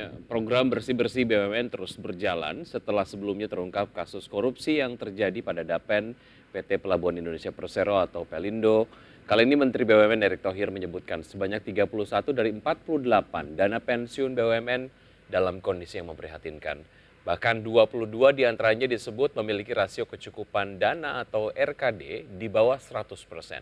Ya, program bersih-bersih BUMN terus berjalan setelah sebelumnya terungkap kasus korupsi yang terjadi pada Dapen PT Pelabuhan Indonesia Persero atau Pelindo. Kali ini Menteri BUMN Erick Thohir menyebutkan sebanyak 31 dari 48 dana pensiun BUMN dalam kondisi yang memprihatinkan. Bahkan 22 diantaranya disebut memiliki rasio kecukupan dana atau RKD di bawah 100 persen.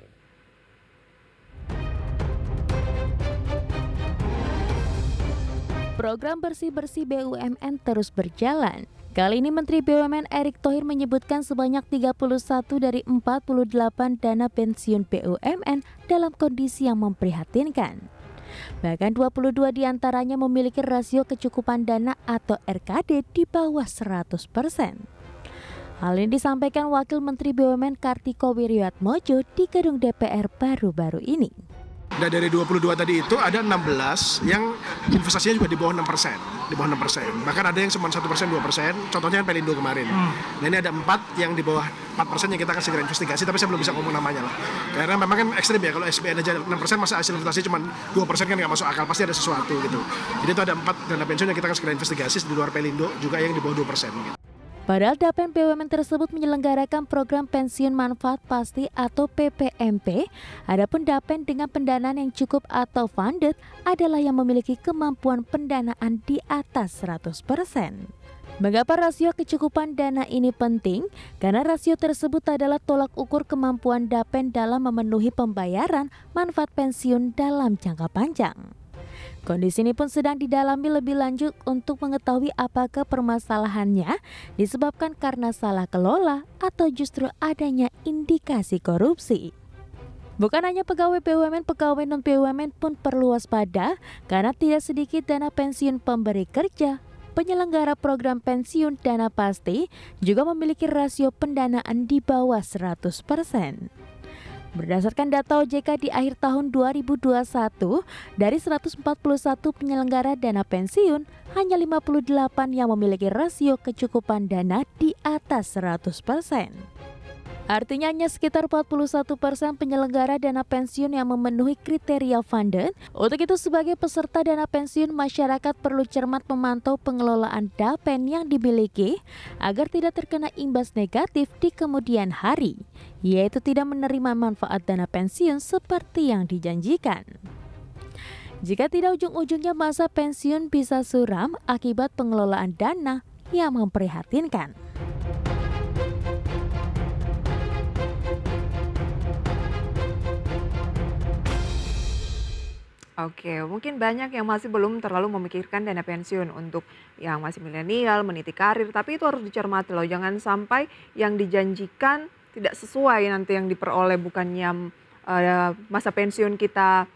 Program bersih-bersih BUMN terus berjalan. Kali ini Menteri BUMN Erick Thohir menyebutkan sebanyak 31 dari 48 dana pensiun BUMN dalam kondisi yang memprihatinkan. Bahkan 22 diantaranya memiliki rasio kecukupan dana atau RKD di bawah 100 persen. Hal ini disampaikan Wakil Menteri BUMN Kartiko Wiryatmojo di gedung DPR baru-baru ini. Dan nah, dari 22 tadi itu ada 16 yang investasinya juga di bawah 6 persen, di bawah 6 persen. Bahkan ada yang cuma satu persen, dua persen. Contohnya Pelindo kemarin. Hmm. Nah ini ada empat yang di bawah 4 persen yang kita akan segera investigasi, tapi saya belum bisa ngomong namanya lah. Karena memang kan ekstrim ya kalau SBN aja 6 persen masa hasil investasi cuma 2 persen kan nggak masuk akal, pasti ada sesuatu gitu. Jadi itu ada empat dana pensiun yang kita akan segera investigasi di luar Pelindo juga yang di bawah 2 persen. Gitu. Padahal Dapen BUMN tersebut menyelenggarakan program pensiun manfaat pasti atau PPMP. Adapun Dapen dengan pendanaan yang cukup atau funded adalah yang memiliki kemampuan pendanaan di atas 100%. Mengapa rasio kecukupan dana ini penting? Karena rasio tersebut adalah tolak ukur kemampuan Dapen dalam memenuhi pembayaran manfaat pensiun dalam jangka panjang. Kondisi ini pun sedang didalami lebih lanjut untuk mengetahui apakah permasalahannya disebabkan karena salah kelola atau justru adanya indikasi korupsi. Bukan hanya pegawai BUMN, pegawai non-BUMN pun perlu waspada karena tidak sedikit dana pensiun pemberi kerja penyelenggara program pensiun dana pasti juga memiliki rasio pendanaan di bawah 100%. Berdasarkan data OJK di akhir tahun 2021, dari 141 penyelenggara dana pensiun, hanya 58 yang memiliki rasio kecukupan dana di atas 100 persen. Artinya hanya sekitar 41 persen penyelenggara dana pensiun yang memenuhi kriteria funded. Untuk itu sebagai peserta dana pensiun, masyarakat perlu cermat memantau pengelolaan dapen yang dimiliki agar tidak terkena imbas negatif di kemudian hari, yaitu tidak menerima manfaat dana pensiun seperti yang dijanjikan. Jika tidak ujung-ujungnya masa pensiun bisa suram akibat pengelolaan dana yang memprihatinkan. Oke, mungkin banyak yang masih belum terlalu memikirkan dana pensiun untuk yang masih milenial, meniti karir, tapi itu harus dicermati loh. Jangan sampai yang dijanjikan tidak sesuai nanti yang diperoleh bukannya uh, masa pensiun kita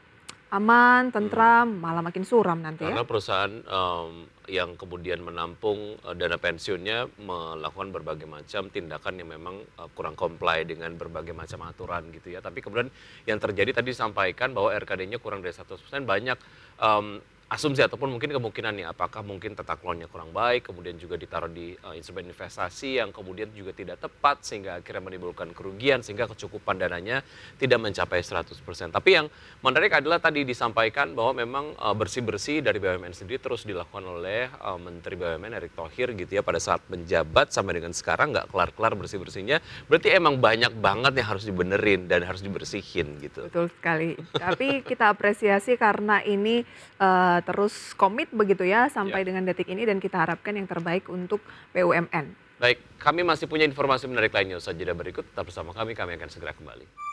aman, hmm. tentram, malah makin suram nanti Karena ya. Karena perusahaan um, yang kemudian menampung uh, dana pensiunnya melakukan berbagai macam tindakan yang memang uh, kurang comply dengan berbagai macam aturan gitu ya. Tapi kemudian yang terjadi tadi disampaikan bahwa RKD-nya kurang dari 100% banyak um, asumsi ataupun mungkin kemungkinan nih apakah mungkin tata kelolanya kurang baik kemudian juga ditaruh di uh, instrumen investasi yang kemudian juga tidak tepat sehingga akhirnya menimbulkan kerugian sehingga kecukupan dananya tidak mencapai 100%. Tapi yang menarik adalah tadi disampaikan bahwa memang eh, bersih-bersih uh, dari BUMN sendiri terus dilakukan oleh uh, Menteri BUMN Erick Thohir gitu ya pada saat menjabat sampai dengan sekarang nggak kelar-kelar bersih-bersihnya. Berarti emang banyak banget yang harus dibenerin dan harus dibersihin gitu. Betul sekali. Tapi kita apresiasi karena ini uh, terus komit begitu ya sampai yeah. dengan detik ini dan kita harapkan yang terbaik untuk BUMN. Baik, kami masih punya informasi menarik lainnya saja jeda berikut. Tetap bersama kami, kami akan segera kembali.